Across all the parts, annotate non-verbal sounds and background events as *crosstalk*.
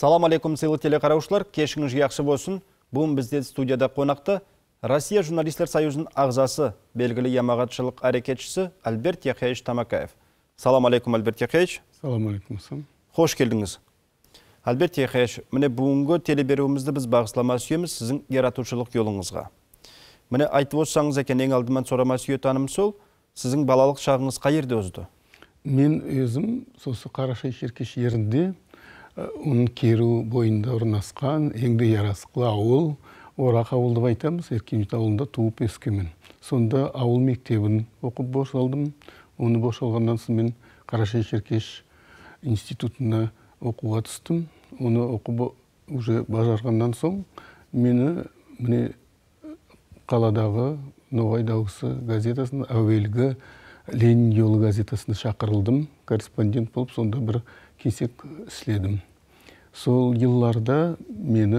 салам алейкум сыйлы телеқараушылар, кешіңіз жақсы болсын бүгін бізде студияда қонақты россия журналистер союзының ағзасы белгілі ямағатшылық әрекетшісі альберт яхеевич тамакаев салам алейкум альберт яхеевич салам алейкум Хош келдіңіз альберт яхеевич міне бүгінгі телеберуімізді біз бағыслама сүйеміз сіздің яратушылық жолыңызға міне айтып осаңыз екен ең алдымен сүйе сүйетаным сол сіздің балалық шағыңыз қай жерде мен өзім сосы қарашай шеркеш ерінде, ұн керу бойында орнасқан еңді ярасықлы ауыл орақ ауыл деп айтамыз еркенжет ауылында туып өскенмін сонда ауыл мектебін оқып бош алдым оны бош соң мен қарашай шеркеш институтына оқуға түстім оны оқып уже бажарғаннан соң мені міне қаладағы ноғай дауысы газетасына әуелгі ленин жолы газетасына шақырылдым корреспондент болып сонда бір кесек істедім сол жылларда мені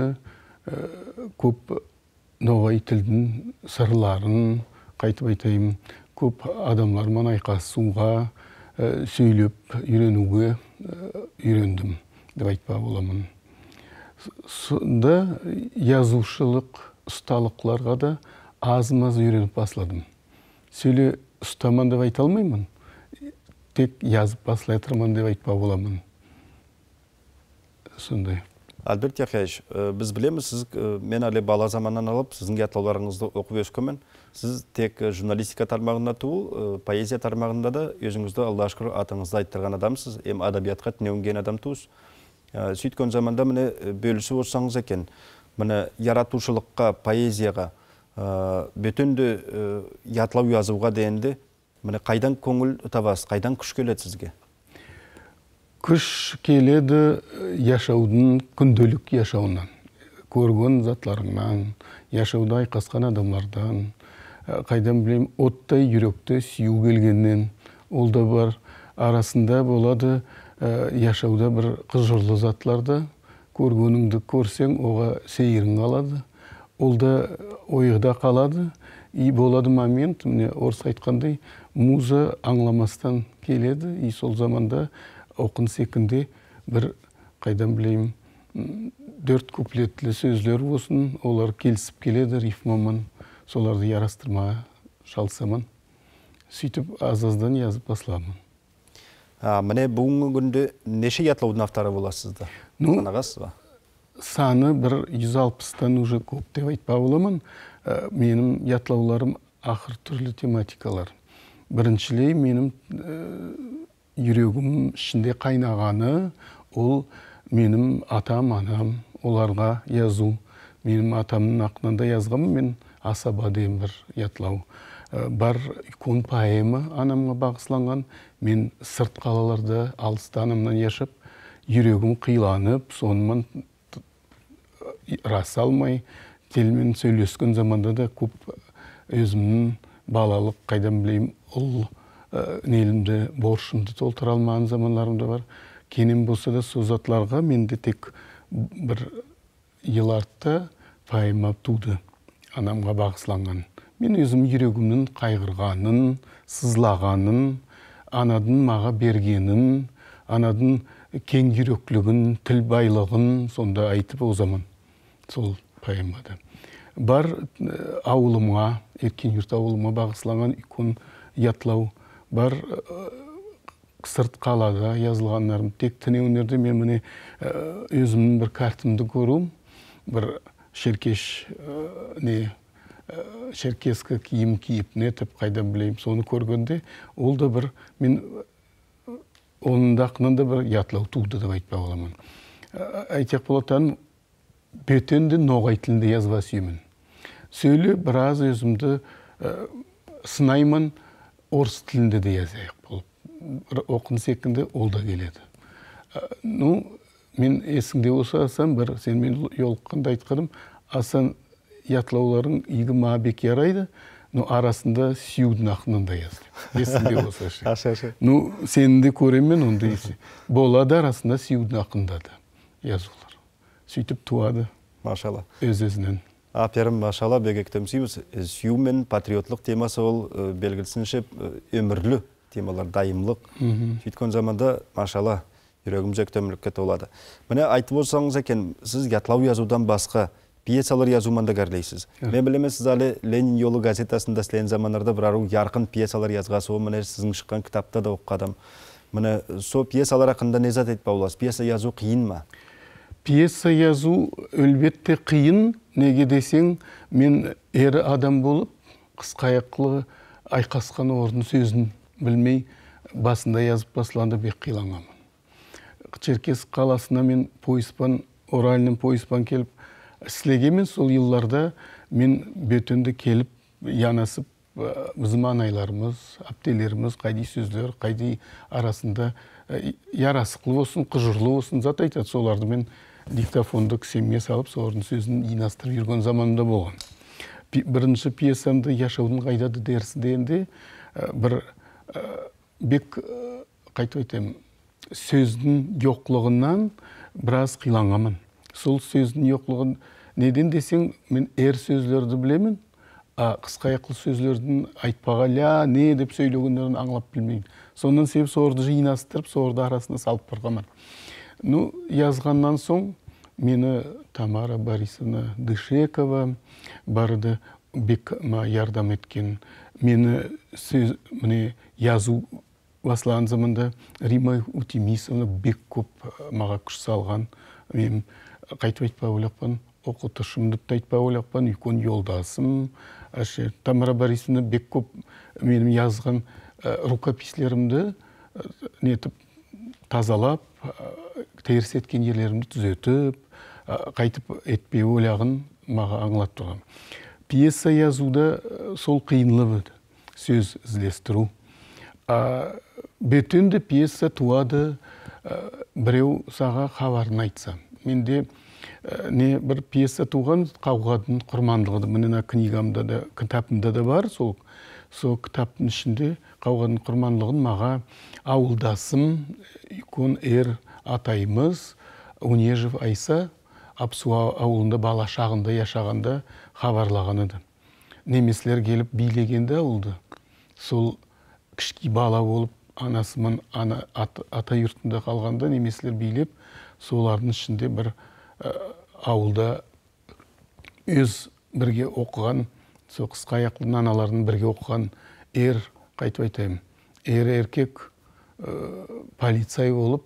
э, көп ноғай тілдің сырларын қайтып айтайын көп адамдармен айқасуға э, сөйлеп үйренуге э, үйрендім деп айтпа боламын сонда язушылық ұсталықларға да аз маз үйреніп басладым сөйле ұстаман деп айта алмаймын тек язып басылай деп айтпа боламын сондай Альберт Яхияевич, біз білеміз, сіз мен әлі бала заманнан алып, сіздің атауларыңызды оқып өскенмін. Сіз тек журналистика тармағында туыл, поэзия тармағында да өзіңізді аллаға шүкір атыңызды айттырған адамсыз, ем адабиятқа түнеуген адам туыз. Сөйткен заманда міне бөлісіп отырсаңыз екен, міне яратушылыққа, поэзияға, бөтенде ятлау жазуға дегенде, міне қайдан көңіл табасыз, қайдан күш келеді сізге? күш келеді яшаудың күнделік яшауынан көрген затларыңнан яшауда айқасқан адамдардан қайдан білем оттай жүректі сүю келгеннен ол да бар арасында болады яшауда бір қыжырлы затларды көргеніңді көрсең оға сейірің қалады ол да ойыда қалады и болады момент міне орыс айтқандай муза аңламастан келеді и сол заманда оқын секінде бір қайдан білемін дөрт куплетлі сөздер болсын олар келісіп келеді рифмамен соларды ярастырма шалсамын сөйтіп аз аздан язып басыламын міне бүгінгі күнде неше ятлаудың авторы боласыздар ну ба саны бір жүз алпыстан уже көп деп айтпа боламын ә, менің ятлауларым ақыр түрлі тематикалар біріншілей менің жүрегім ішінде қайнағаны ол менім атам анам оларға язу менің атамның атынан да мен асаба деген бір ятлау бар икон поэма анамға бағысланған мен сырт қалаларда алыста анамнан яшап жүрегім қиланып сонымен раса алмай телмен сөйлескен заманда да көп өзімнің балалық қайдан білейін ұл Э, нелімді борышымды толтыра алмаған замандарым да бар кенен болса да сол затларға менде тек бір ел артта поэма туды анамға бағысланған мен өзім жүрегімнің қайғырғанын сызлағанын анадың маға бергенін анадың кең жүректілігін тіл байлығын сонда айтып о сол поэмада бар э, ауылыма жұрт ауылыма бағысланған икон ятлау бар э, сырт қалада жазылғандарым тек өнерде мен міне э, өзімнің бір картамды көруім бір шеркеш э, не шеркескі киім киіп нетіп қайдан білеймін соны көргенде ол да бір мен оның да бір ұятлау туды деп айтпа боламын айтсақ болатын бөтенді ноғай тілінде жазба сүйемін сөйле біраз өзімді сынаймын орыс тілінде де язайық болып оқым секілді ол да келеді ну мен есіңде болса асан бір сен мен жолыққанда айтқаным асан ятлауларың игі мабек ярайды ну арасында сүюдің ақынын да яз есіңде болса ше *laughs* ну сені де көремін мен ондай болады арасында сүйудің ақында да сөйтіп туады машалла өз өзінен Аперім машала бегектімсейбіз сүю мен патриотлық темасы ол э, белгілісінше э, өмірлі темалар дайымлық сөйткен заманда машала жүрегім жөктөмілікке толады міне айтып отырсаңыз екен сіз ятлау язудан басқа пьесалар язуманды да кәрлейсіз мен білемін сіз әлі ленин жолы газетасында сілен замандарда бір ару ярқын пьесалар жазғасы ол міне сіздің шыққан кітапта да оқығадым міне сол пьесалар ақында зат айтпа пьеса жазу қиын ма пьеса язу әлбетте қиын неге десең мен ер адам болып қысқаяқлы айқасқан орын сөзін білмей басында жазып басылғанда бек қиланғанмын черкес қаласына мен поиспан оральный поиспан келіп сілегенмен сол жылдарда мен бөтенді келіп янасып біздің анайларымыз әптелеріміз қайдай сөздер қайдай арасында ярасықлы болсын құжырлы болсын зат айтады соларды мен диктофонды кісеме салып солардың сөзін жинастырып жүрген заманымда болған бірінші пьесамды яшаудың дерсінде енді бір бек қайтып айтайын сөздің жоқлығынан біраз қиланғанмын сол сөздің жоқлығын неден десең мен әр сөздерді білемін а қысқа ақыл айтпаға айтпағаля не деп сөйлегендерін аңлап білмеймін сонан себеп соларды жинастырып соларды арасына салып барғанмын ну язғаннан соң мені тамара борисовна дышекова барды бек ярдам еткен мені сөз міне жазу басылған заманда рима утемисовна бек көп маға күш салған мен қайтып айтпа ойлаппын оқытушым деп те айтпа ойлаппын үлкен жолдасым әше тамара борисовна бек көп менің жазған рукопислерімді нетіп тазалап Э, теріс еткен жерлерімді түзетіп э, қайтып етпей ойлағын маған аңлатып тұрған пьеса жазуда э, сол қиынлығы сөз іздестіру ә, пьеса туады біреу саға хабарын айтса менде не бір пьеса туған қауғадың құрмандығыды. міне книгамда да кітабымда да бар сол сол кітаптың ішінде қалған құрманлығын маға ауылдасым икон ер атайымыз унежев айса апсу ауылында бала шағында яшағанда хабарлаған еді немістер келіп билегенде ауылды сол кішкей бала болып анасымын ана ат, ата юртында қалғанда немістер билеп солардың ішінде бір ә, ауылда өз бірге оқыған сол қысқа аяқтың аналарын бірге оқыған ер қайтып айтайын ер еркек ә, полицай болып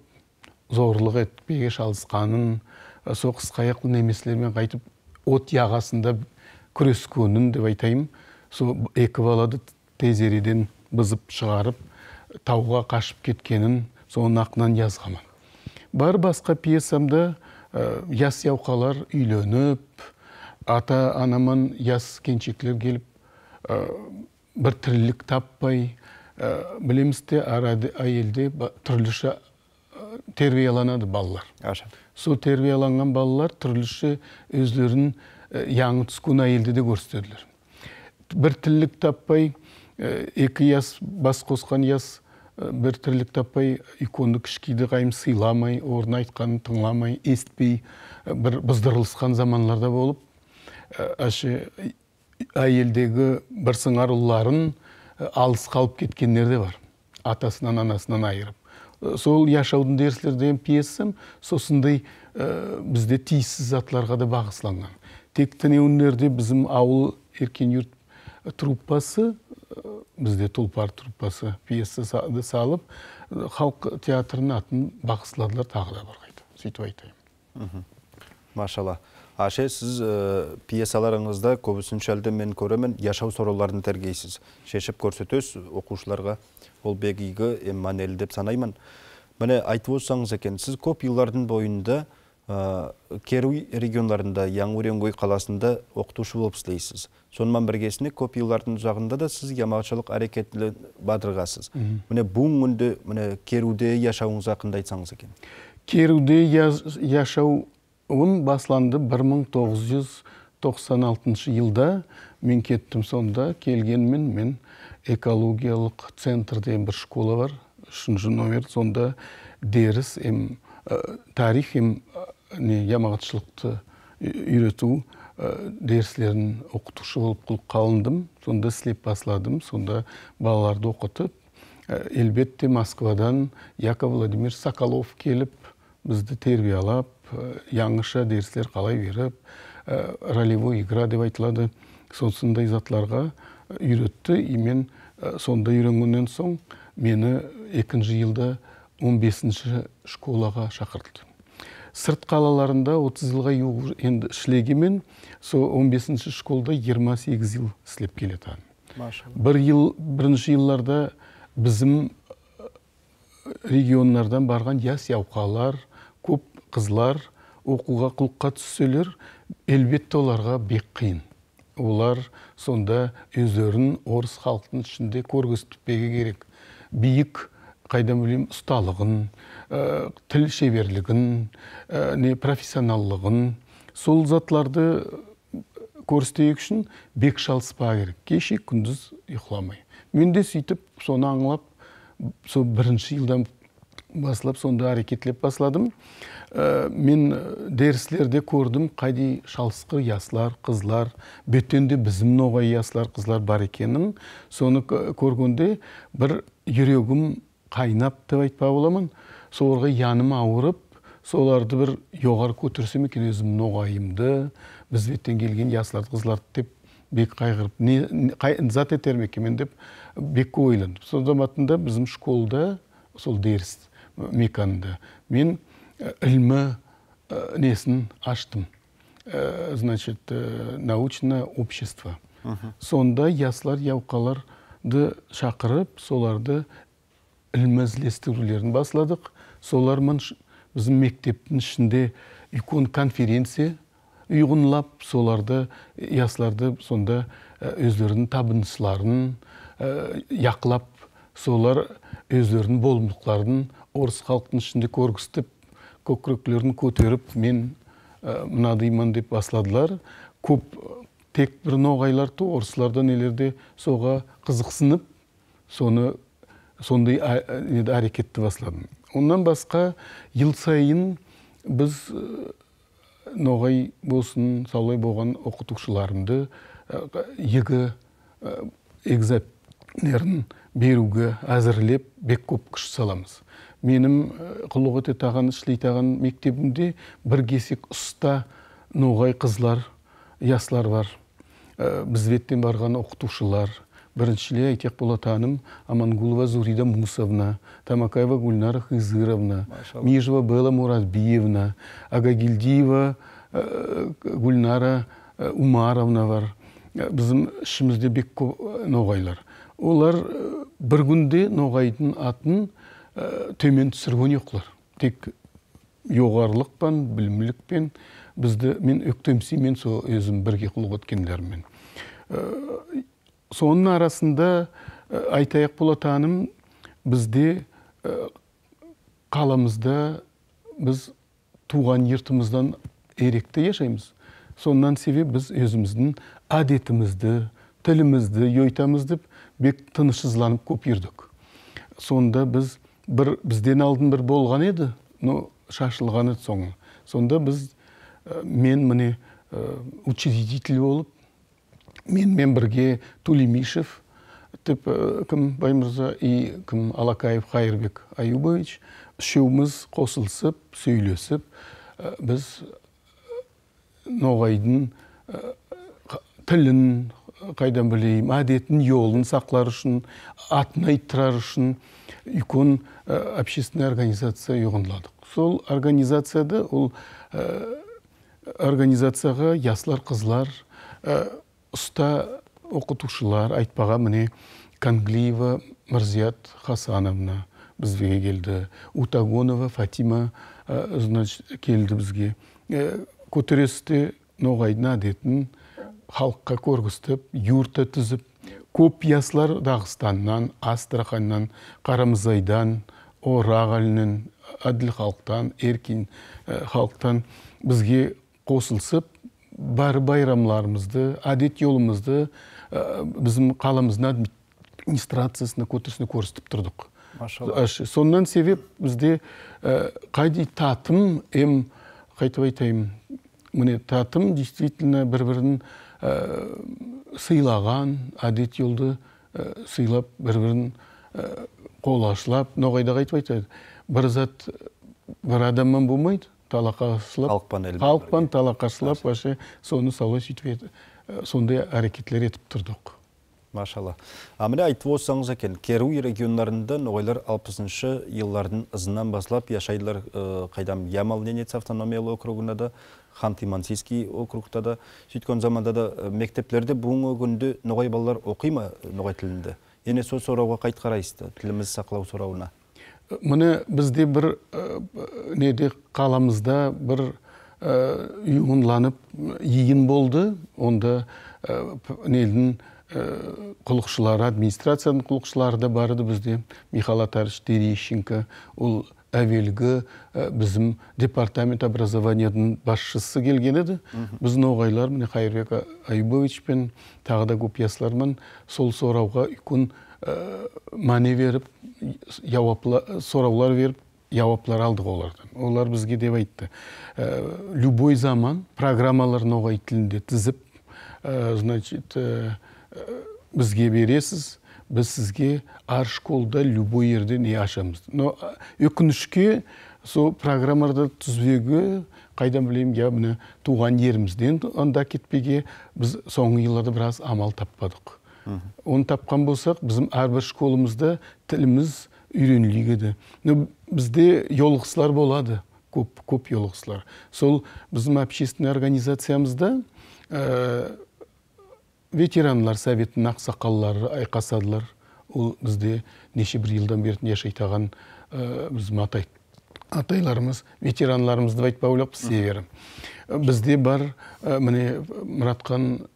зорлық етпеге шалысқанын ә, сол қысқа аяқты немеселермен қайтып от яғасында күрескенін деп айтайын сол екі балады тезереден бызып шығарып тауға қашып кеткенін соның ақынан жазғамын бар басқа пьесамда ә, яс яуқалар үйленіп ата анамын яс кенчеклер келіп э, бір тірлік таппай ә, білеміз де әйелде түрліше э, тәрбиеланады балалар сол тәрбиеланған балалар түрліше өздерін яңы түскен әйелді де көрсетеділер бір тірлік таппай екі яс бас қосқан яс, бір тірлік таппай иконды кішкейді қайым сыйламай орын айтқанын тыңламай естпей бір бұздырылысқан заманларда болып әші әйелдегі бір сыңар ұлларын э, алыс қалып кеткендер де бар атасынан анасынан айырып э, сол яшаудың дерсілерден пьесам сосындай э, бізде тиіссіз затларға да бағысланған тек тіне бізім біздің ауыл еркен юрт труппасы бізде тұлпар труппасы пьесасы салып халық театрының атын бағысыладылар тағы да бар қайта сөйтіп айтайын машалла аше сіз пьесаларыңызда көбісінше әлде мен көремін яшау сұрауларын тәргейсіз шешіп көрсетесіз оқушыларға ол бегігі игі деп санаймын міне айтып отырсаңыз екен сіз көп жылдардың бойында ә, керуй яң яңуреңгой қаласында оқытушы болып істейсіз сонымен біргесіне көп жылдардың жағында да сіз ямақшылық әрекетіне бадырғасыз міне бүгінгі күнде міне керуде яшауыңыз жақында айтсаңыз екен керуде яшау он басланды 1996 жылда мен кеттім сонда келгенмен мен экологиялық центр деген бір школа бар үшінші номер сонда дәріс ем, ә, тарих ә, не жамағатшылықты э, үйрету ә, дәрістерін оқытушы болып қалындым сонда слеп басладым сонда балаларды оқытып ә, әлбетте москвадан яков владимир соколов келіп бізді тербиялап Э, яңыша дәрістер қалай беріп э, ролевой игра деп айтылады сондай затларға э, үйретті и мен сонда үйренгеннен соң мені екінші жылда 15 бесінші школаға шақырды сырт қалаларында 30 жылға енді ішлегенмен сол 15 бесінші школда 28 жыл істеп келеді бір ел бірінші жылларда біздің регионлардан барған яс яуқалар көп қызлар оқуға құлыққа түсселер әлбетте оларға бек қиын олар сонда өздерін орыс халқының ішінде көргізтпегі керек биік қайдан білем ұсталығын ә, тіл шеберлігін ә, не профессионаллығын сол затларды көрсетейік үшін бек шалыспа керек кеше күндіз ұйқыламай. мен де сөйтіп соны аңлап сол бірінші жылдан басылып сонда әрекетлеп басладым э, мен дәріслерде көрдім қайды шалысқы яслар қызлар бөттенде ноғай яслар қызлар бар екенін соны көргенде бір жүрегім қайнап деп айтпа боламын соларға яным ауырып соларды бір жоғары көтерсем екен өзім ноғайымды біз беттен келген ясларды қызларды деп бек қайғырып не, қай, зат етермін мен деп бек ойландым сол заматында біздің школда сол дәріс меканды мен э, ілмі э, несін аштым э, значит научное общество сонда яслар яуқаларды шақырып соларды ілм іздестірулерін басладық солармен біздің мектептің ішінде үлкен конференция ұйғынлап соларды ясларды сонда өздерінің табынысыларын яқылап солар өздерінің болымдықтарын орыс халықтың ішінде көргістіп, көкіректерін көтеріп мен ә, э, мынадаймын деп басладылар көп э, тек бір ноғайларды орысларда нелерде соға қызықсынып соны сондай әрекетті басладым Оннан басқа жыл сайын біз э, ноғай болсын солай болған оқытушыларымды екі экзаменерін беруге әзірлеп бек көп күш саламыз менім құлық таған шілейтаған мектебімде бір кесек ұста ноғай қызлар яслар бар біздветтен барған оқытушылар біріншіле айтек болатаным амангулова зурида мусовна тамакаева гульнара хызыровна межева белла муратбиевна агагилдиева гульнара умаровна бар біздің ішімізде бек көп ноғайлар олар бір күнде ноғайдың атын төмен түсірген жоқ тек жоғарылықпен білімділікпен бізді мен өктөмсі мен сол өзім бірге қылып ә, соның арасында ә, айтайық болатаным бізде ә, қаламызда біз туған ертімізден еректі яшаймыз соның себеп біз өзіміздің әдетімізді тілімізді ойтамыз деп бек тынышсызланып көп жүрдік сонда біз бір бізден алдын бір болған еді но шашылған еді соңы сонда біз мен міне ә, учредитель болып менімен бірге тулемишев деп ә, кім баймырза и кім алакаев қайырбек аюбович үшеуміз қосылысып сөйлесіп біз ноғайдың тілін қайдан білейін әдетін жолын сақлар үшін атын айттырар үшін үлкен ә, общественный организация ұйғынладық сол организацияда ол ә, организацияға яслар қызлар ә, ұста оқытушылар айтпаға міне конглиева мырзият хасановна бізге келді утагонова фатима значит келді бізге көтересті ноғайдың әдетін халыққа көргізтіп юрта түзіп көп яслар дағыстаннан Астраханнан, Қарамызайдан, орағалінен әділ халықтан еркін э, халықтан бізге қосылсып бар байрамларымызды әдет жолымызды э, біздің қаламыздың администрациясына көтерсіне көрсетіп тұрдық сонан себеп бізде э, қайдей татым ем қайтып айтайын міне татым действительно бір бірін Э, сыйлаған әдет елді э, сыйлап бір бірін э, ашылап ноғайдағы айтып айтады бір зат бір адаммен болмайды талақаслап халықпен талақаслап вообще соны солай сөйтіп сондай әрекеттер етіп тұрдық машалла а міне айтып отырсаңыз екен керуй региондарында ноғайлар алпысыншы жылдардың ызынан бастап яшайдылар қайдам ямал ненец автономиялы округына да ханты мансийский округта да сөйткен заманда да э, мектептерде бүгінгі күнде ноғай балалар оқи ма э, ноғай тілінде ене сол сұрауға қайт қарайсыз тілімізді сақлау сұрауына э, мұны бізде бір неде қаламызда бір ұйымланып иін болды онда нелдің құлықшылары администрацияның құлықшылары да бар бізде михаил атарович терещенко ол әвелгі бізім э, департамент образованиядың басшысы келген еді біздің ноғайлар міне қайырбек айбович пен тағы да көп яслармен сол сорауға үлкен э, мәне беріп сұраулар беріп жауаптар алдық олардан олар бізге деп айтты э, любой заман программаларын ноғай тілінде тізіп значит бізге бересіз біз сізге әр школда любой жерден не ашамыз но өкінішке сол программарды түзбегі қайдан білемін я міне туған жерімізден Онда кетпеге біз соңғы жылдарда біраз амал таппадық оны тапқан болсақ біздің әрбір школымызда тіліміз үйренілік еді бізде жолықысылар болады көп көп жолықсылар сол біздің общественный организациямызда э, ветеранлар советтің ақсақаллары айқасадылар ол бізде неше бір жылдан бері яшайтаған ә, э, біз атай. атайларымыз ветеранларымыз деп айтпау керек себебі э, бізде бар э, міне мұратхан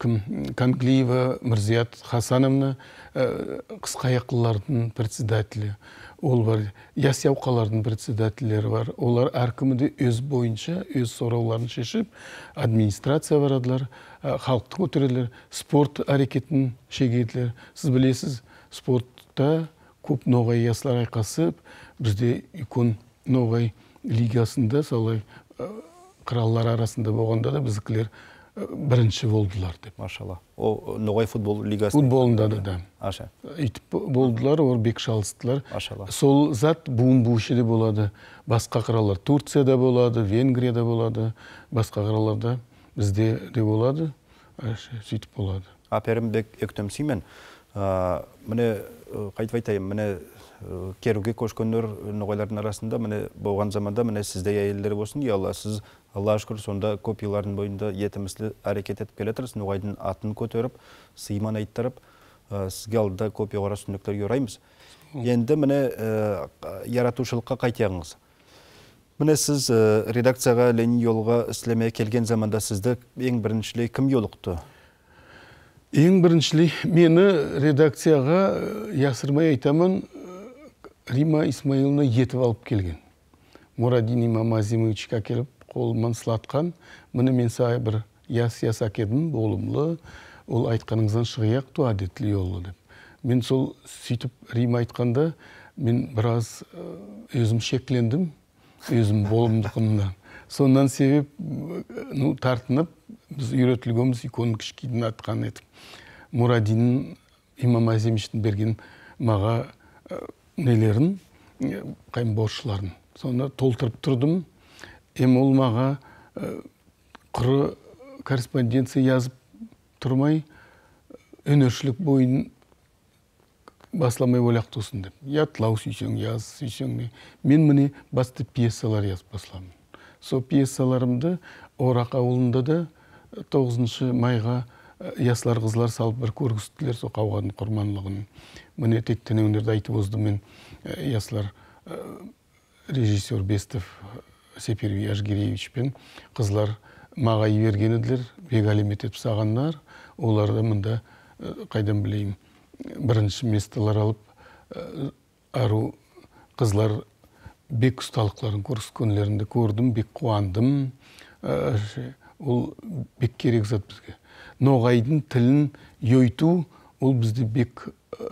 кім конглиева мырзият хасановна ә, председателі ол бар ясияуқалардың председательдері бар олар әркімі де өз бойынша өз сұрауларын шешіп администрация барадылар Э, халықты көтерелер, спорт әрекетін шегеділер сіз білесіз спортта көп ноғай яслар айқасып бізде икон ноғай лигасында солай э, қыраллар арасында болғанда да біздікілер э, бірінші болдылар деп машалла О, ноғай футбол лигасында? футболында да да аша Итіп болдылар олар бек шалыстылар машалла сол зат буын де болады басқа қыралар турцияда болады венгрияда болады басқа қыраларда бізде де болады сөйтіп болады әперімбек өктөмсимен міне қайтып айтайын міне керуге көшкендер ноғайлардың арасында міне болған заманда міне сіздей әйелдер болсын и алла сіз аллаға шүкір сонда көп бойында бойында әрекет етіп келе жатырсыз ноғайдың атын көтеріп сыйман айттырып сізге алдыда көп жоғары үстіндіктерге ораймыз енді міне яратушылыққа қайтаңыз міне сіз редакцияға ленин елға ісілеме келген заманда сізді ең біріншілей кім жолықты ең біріншілей мені редакцияға ясырмай айтамын рима исмаиловна етіп алып келген мурадин имам азимовичке әкеліп қолыман сылатқан міне мен саған бір яс яс әкелдім болымлы ол айтқаныңыздан шығайық туа детлиұлы деп мен сол сөйтіп рима айтқанда мен біраз өзім шектілендім өзім болымдықымды сондан себеп ну тартынып біз үйретілгенбіз иконы кішкейден атқан етіп мурадин имам берген маға нелерін қайым соны толтырып тұрдым ем ол маға құры корреспонденция жазып тұрмай өнершілік бойын басламай ойлақ тұрсын деп я тылау сүйсең яз сүйсең мен міне басты пьесалар жазып басламын. сол пьесаларымды орақ ауылында да э, тоғызыншы майға э, яслар қызлар салып бір көргізіптілер сол қауғаның құрманлығын міне тектен айтып озды мен э, яслар режиссер бестов сеперби ажгереевич пен қызлар маған бергенеділер бек алимет етіп оларды мында қайдан білейін бірінші местолар алып э, ару қызлар бек ұсталықларын көрсеткендерінде көрдім бек қуандым э, ол бек керек зат бізге ноғайдың тілін өйту ол бізде бек э,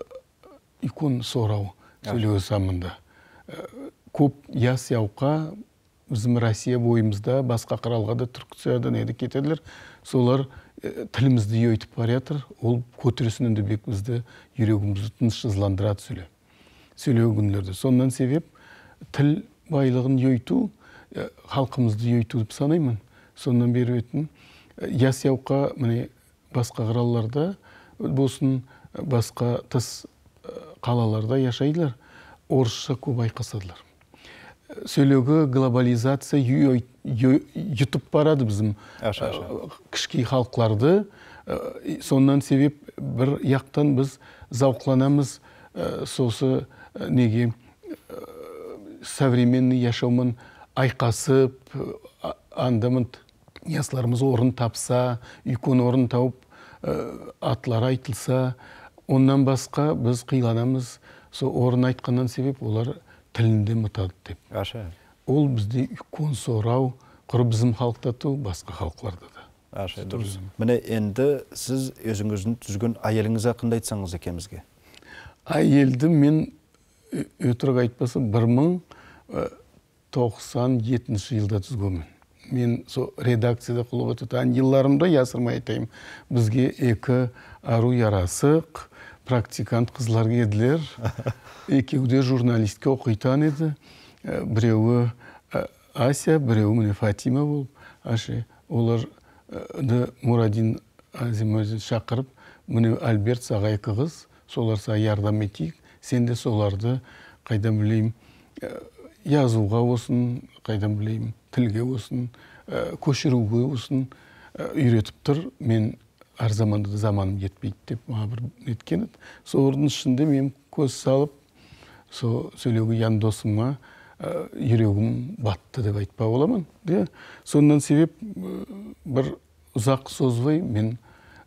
икон сорау сөйлеу самында көп яс яуқа біздің россия бойымызда басқа қыралға да түркцияда неде кетеділер солар Э, тілімізді өйтіп бара жатыр ол көтерсін де бізді жүрегімізді тынышсыздандырады сөйле сөйлеу күндерде себеп тіл байлығын өйту, э, халқымызды ұйыту деп санаймын сонан бері өтін, э, яс міне басқа қалаларда болсын басқа тыс қалаларда яшайдылар орысша көп айқасадылар сөйлеуге глобализация жұтып барады біздің ә, кішкей халықтарды ә, соннан себеп бір яқтан біз зауқланамыз ә, сосы неге современный яшаумен айқасып андамын ясларымыз орын тапса үлкен орын тауып атлары айтылса оннан басқа біз қиланамыз сол орын айтқаннан себеп олар тілінде мұтады деп аша ол бізде үлкен сорау құр біздің халықта басқа халықтарда да аша дұрыс міне енді сіз өзіңіздің түзген әйеліңіз ақында айтсаңыз екен бізге әйелді мен өтірік айтпасам бір мың тоқсан жетінші жылда түзгенмін мен сол редакцияда қылып отырған жылдарымды жасырмай айтайын бізге екі ару ярасық практикант қызлар келділер екеуі де журналистке оқитын еді біреуі ася біреуі міне фатима болып оларды мурадин әзімович шақырып міне альберт сағай екі қыз солар саған ярдам етейік сен де соларды қайдан білейін жазуға осын қайдан білейін тілге осын көшіруге осын үйретіп тұр мен әр заманда да заманым жетпейді деп маған бір неткен еді солардың ішінде мен көз салып сол сөйлеуге жан досыма жүрегім батты деп айтпа боламын иә себеп бір ұзақ созбай мен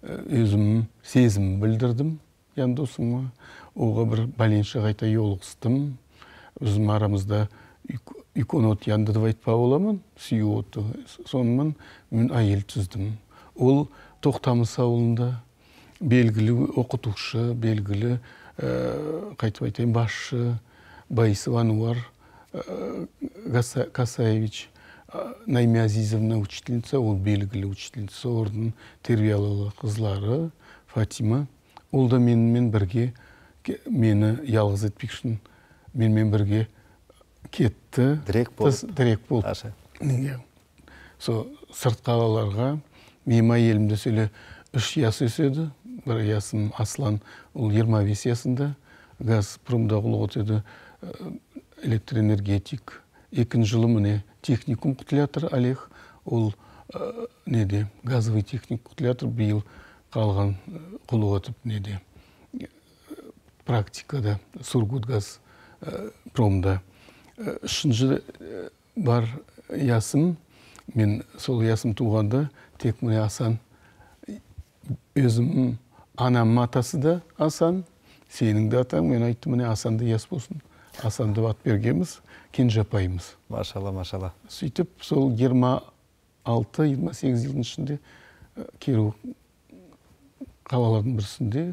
өзім сезім білдірдім жан досыма оға бір бәленше қайта жолығыстым біздің арамызда от янды деп айтпа боламын сүйіп отты сонымен мен әйел түздім ол тоқтамыс ауылында белгілі оқытушы белгілі қайтып айтайын басшы байысов ануар касаевич ә, азизовна учительница ол белгілі учительница ордың тербиялы қызлары фатима ол да менімен бірге мені жалғыз етпек үшін менімен бірге кетті дірек болып. дірек болды сол сырт қалаларға мема елімді сөйле үш ясы өседі бір ясым аслан ол 25 бес ясында газпромда ол өтеді ә, электроэнергетик екінші жылы міне техникум құтылатыр, олег ол ә, неде газовый техник құтылятыр биыл қалған ә, құлы өтіп неде ә, практикада сургутгаз ә, промда үшінші бар ясым мен сол ясым туғанда тек міне асан өзім анамның атасы да асан сенің де атаң мен айттым міне асанды яс болсын асан деп ат бергенбіз кенже апайымыз машалла машалла сөйтіп сол жиырма алты жиырма сегіз жылдың ішінде э, керу қалалардың бірісінде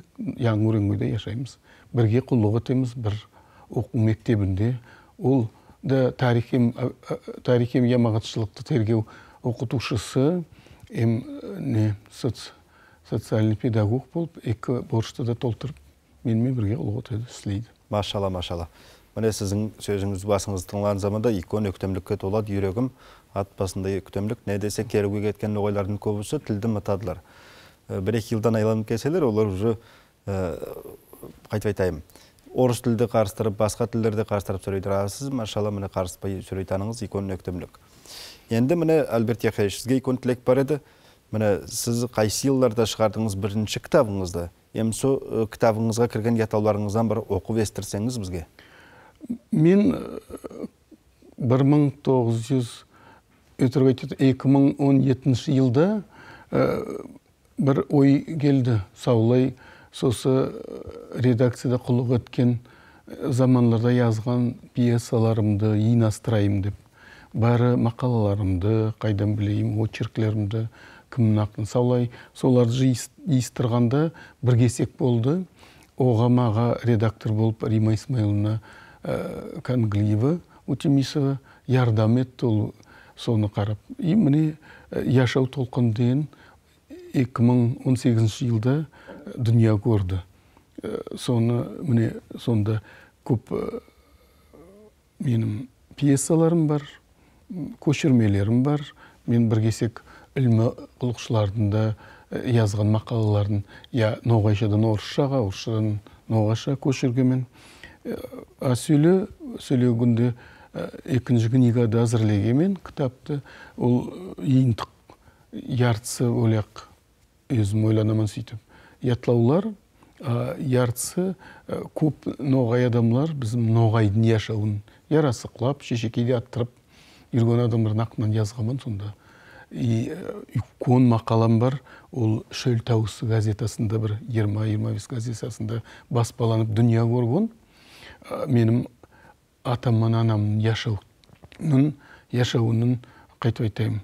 яңы өренгойда жасаймыз бірге құлдық етеміз бір оқу мектебінде ол да тарихим э, э, тарихим тергеу оқытушысы эм соц социальный педагог болып екі борышты да толтырып менімен бірге ұлғатуды істейді машалла машалла міне сіздің сөзіңіз басыңызды тыңдаған заманда икон өктемдікке толады үйрегім ат басында өктемдік не десе керуге кеткен ноғайлардың көбісі тілді мытадылар э, бір екі жылдан айланып келселер олар уже қайтып айтайын орыс тілді қарыстырып басқа тілдерді қарыстырып сөйлей тұрасыз машалла міне қарыспай сөйлей таныңыз икон өктемлік енді міне альберт яхович сізге икон тілек бар еді міне сіз қайсы жылдарда шығардыңыз бірінші кітабыңызды енді сол кітабыңызға кірген атауларыңыздан бір оқып естірсеңіз бізге мен 1900 өтірік айтады 2017 жылда бір ой келді саулай сосы э, редакцияда құлық өткен э, заманларда жазған пьесаларымды астырайым деп бәрі мақалаларымды қайдан білейін очерклерімді кімнің ақын саулай. соларды жиыстырғанда бір кесек болды маға редактор болып рима исмаиловна ә, э, канглиева утемисова ярдам етті ол соны қарап и міне яшау толқын деген 2018 жылда дүние көрді соны міне сонда көп менің пьесаларым бар көшірмелерім бар мен бір кесек ілімі құлықшылардың да жазған мақалаларын я ноғайшадан орысшаға орысшадан ноғайша көшіргенмін а сөйле сөйлегенде екінші книгада әзірлегенмін кітапты ол иындық яртысы ойлақ өзім ойланамын сөйтіп ятлаулар ярцы э, көп ноғай адамлар біздің ноғайдың яшауын құлап шешекейде аттырып жүрген адамдардың нақынан жазғанмын сонда и э, мақалам бар ол шөл тауысы газетасында бір 20 жиырма бес газетасында баспаланып дүние көрген менің атам мен анамның яшауының яшауының қайтып айтайын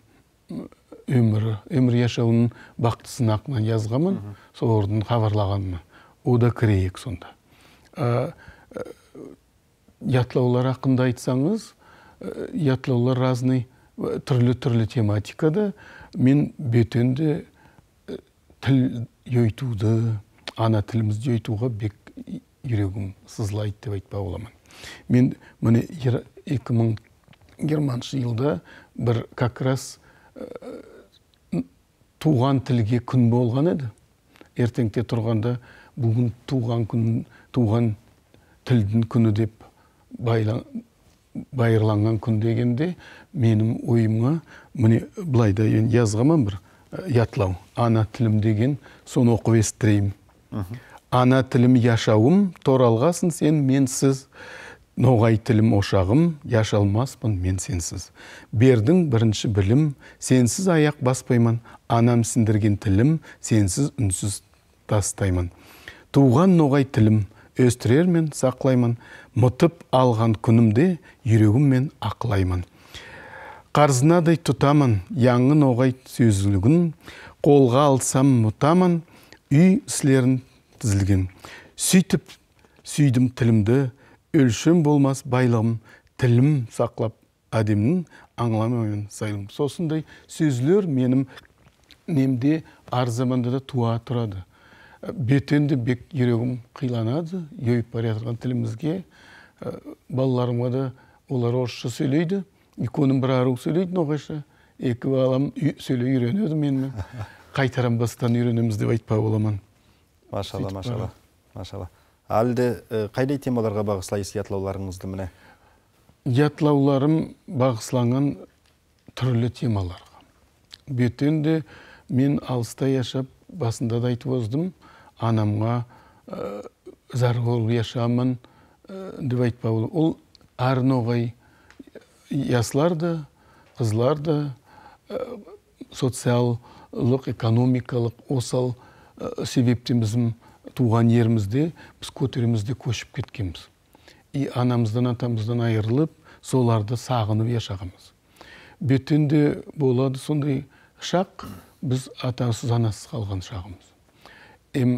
өмірі өмір яшауының бактысына акынан жазганмын солордун кабарлаганына ода кірейік сонда ә, ә, ятлаулар ақында айтсаңыз ә, ятлаулар разный түрлі түрлі тематикада мен бөтенді тіл өйтуді ана тілімізді өйтуға бек жүрегім сызлайды деп айтпақ боламын мен міне екі мың жиырманшы жылда бір как раз туған тілге күн болған еді ертеңте тұрғанда бүгін туған күн туған тілдің күні деп байырланған күн дегенде менің ойыма міне былай да енді бір ә, ятлау ана тілім деген соны оқып естірейін ана тілім яшауым торалғасың сен мен сіз, ноғай тілім ошағым бұн мен сенсіз бердің бірінші білім сенсіз аяқ баспаймын анам сіндірген тілім сенсіз үнсіз тастаймын туған ноғай тілім өстірер мен сақлаймын мұтып алған күнімде жүрегіммен ақлаймын қарзынадай тұтамын яңы ноғай сөзілігін қолға алсам мұтамын үй ісілерін тізілген сөйтіп сүйдім тілімді өлшем болмас байлығым тілім сақлап әдемнің аңламауын сайлым сосындай сөзлер менім немде заманда да туа тұрады ә, Бетенді бек жүрегім қиланады еуіп бара жатқан тілімізге ә, балаларыма да олар орысша сөйлейді бір аруқ сөйлейді ноғайша екі балам сөйлей үйренеді менімен *laughs* қайтарам бастан үйренеміз деп айтпа боламын машалла машалла машалла әлде э, қайдай темаларға бағыслайыз, ятлауларыңызды міне ятлауларым бағысланған түрлі темаларға бөтен мен алыста яшап басында да айтып оздым анамға ә, зар болып яшамын э, деп айтпау ол әр ноғай яслар да қызлар экономикалық осал ә, біздің туған ерімізде біз көтерімізде көшіп кеткенбіз и анамыздан атамыздан айырылып соларды сағынып яшағанбыз бөтенде болады сондай шақ біз атасыз анасыз қалған шағымыз Ем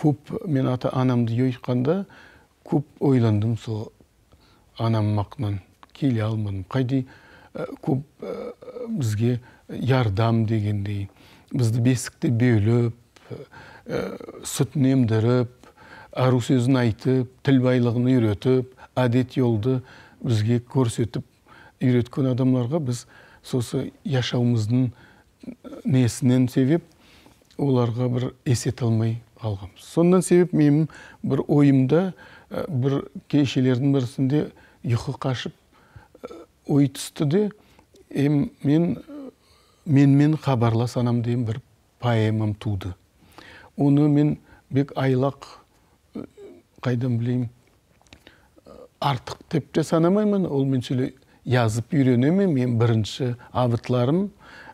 көп мен ата анамды ұйққанда көп ойландым со анам мақнан келе алмадым Қайды э, көп э, бізге ярдам дегендей бізді бесікте бөліп Э, сүтін емдіріп ару сөзін айтып тіл байлығын үйретіп әдет жолды бізге көрсетіп үйреткен адамларға біз сосы яшауымыздың несінен себеп оларға бір есет алмай қалғанбыз сондан себеп менің бір ойымда э, бір кешелердің бірісінде ұйқы қашып э, ой түсті де мен менімен мен хабарлас анам деген бір поэмам туды оны мен бек айлақ э, қайдан білеймін э, артық деп те санамаймын ол мен сөйле жазып үйренемін мен бірінші абытларым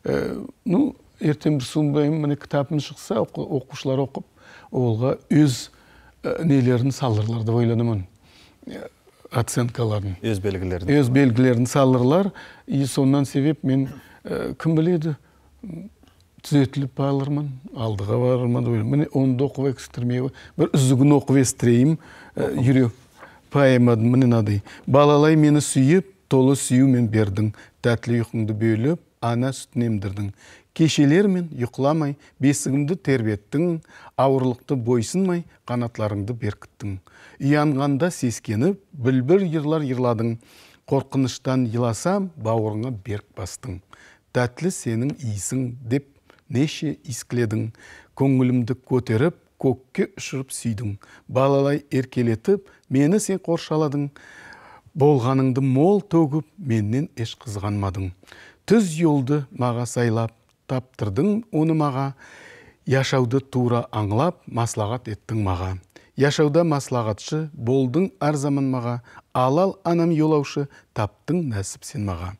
э, ну ертең бір сумбайым міне кітабым шықса оқушылар оқып олға өз нелерін салырлар деп ойланамын оценкаларын өз белгілерін өз белгілерін салдырлар. и соннан себеп мен кім біледі түзетіліп алырмын алдыға барырмын деп міне онды оқып бір үзігін оқып естірейін жүрек поэма міне мынадай балалай мені сүйіп толы сүюмен бердің тәтті ұйқыңды бөліп ана сүтін емдірдің кешелер мен ұйқыламай бесігімді тербеттің ауырлықты бойсынмай қанатларыңды беркіттің ұянғанда сескеніп білбір ырлар ырладың қорқыныштан ыласам бауырыңа берік бастың тәтті сенің иісің деп неше искледің көңілімді көтеріп көкке ұшырып сүйдің балалай еркелетіп мені сен қоршаладың болғаныңды мол төгіп меннен еш қызғанмадың түз жолды маға сайлап таптырдың оны маға яшауды тура аңлап маслағат еттің маға яшауда маслағатшы болдың әр заман маға алал анам жолаушы таптың нәсіп сен маға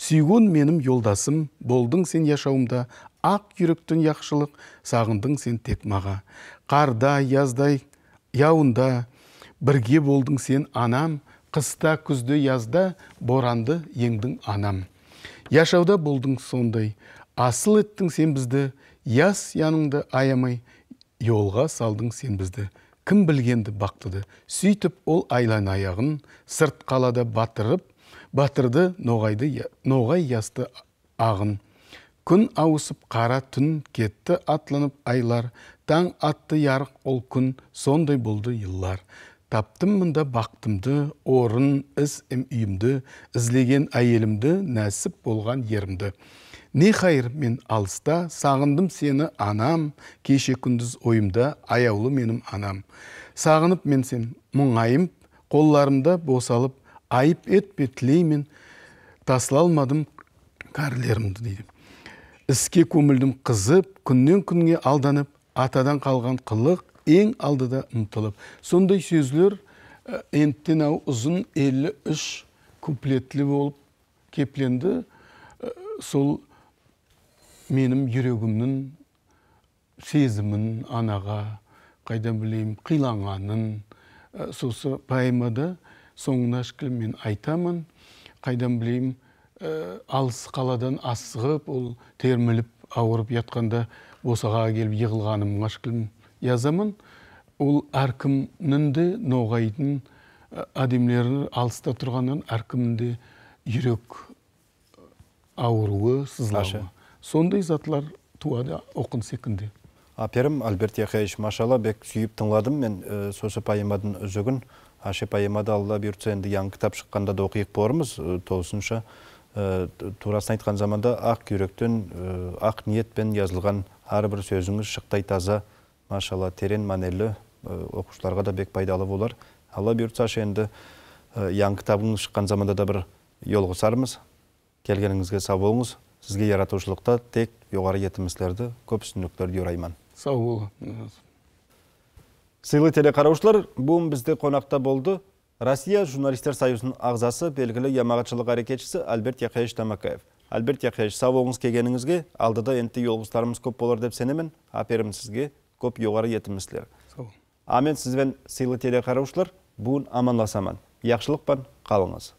сүйгін менім жолдасым болдың сен яшауымда ақ жүректен яқшылық сағындың сен тек маға қарда яздай яуында бірге болдың сен анам қыста күзде язда боранды еңдің анам яшауда болдың сондай асыл еттің сен бізді яс яныңды аямай жолға салдың сен бізді кім білгенді бақтыды сөйтіп ол айлан аяғын сырт қалада батырып батырды ноғай ясты ағын күн ауысып қара түн кетті атланып айлар таң атты ярық ол күн сондай болды йыллар таптым мында бақтымды орын іс үйімді ізлеген әйелімді нәсіп болған ерімді не қайыр мен алыста сағындым сені анам кеше күндіз ойымда аяулы менім анам сағынып мен сен мұңайым қолларымда босалып айып етпе тілеймін тасыла алмадым кәрілерімді дейді іске көңілдім қызып күннен күнге алданып атадан қалған қылық ең алдыда ұмтылып сондай сөздер э, енді ау ұзын 53 куплетлі болып кепленді э, сол менің жүрегімнің сезімін анаға қайдан білейім, қиланғанын э, сосы поэмада соңына шүкір мен айтамын қайдан білеймін Э, алыс қаладан асығып ол терміліп ауырып жатқанда босаға келіп жығылғанымға шүкілім язамын ол әркімнің де ноғайдың әдемілері э, алыста тұрғаннан әркімнің де жүрек э, ауруы сызлауы сондай затлар туады оқын секінде. аперім альберт яхаевич машалла бек сүйіп тыңладым мен сосы поэмадың үзігін аше поэмада алла бұйыртса енді яңы кітап шыққанда да оқиық борымыз ә, Э, турасын айтқан заманда ақ жүректен э, ақ ниетпен жазылған әрбір сөзіңіз шықтай таза машалла терең мәнерлі э, оқушыларға да бек пайдалы болар алла бұйыртса енді яң кітабыңыз шыққан заманда да бір жолығысармыз келгеніңізге сау болыңыз сізге жаратушылықта тек жоғары жетімістерді көп үсіндіктерді ұйыраймын сау бол сыйлы телеқараушылар бүгін бізде қонақта болды Россия журналистер союзының ағзасы белгілі ямағатшылық әрекетшісі Альберт Яқайыш Тамакаев. Альберт Яқайыш, сау оғыңыз кегеніңізге, алдыда әнті елғыстарымыз көп болар деп сенемін. Аперім сізге көп жоғары етіміздер. Амен сізбен сыйлы қараушылар, бұғын аманласаман. Яқшылық қалыңыз.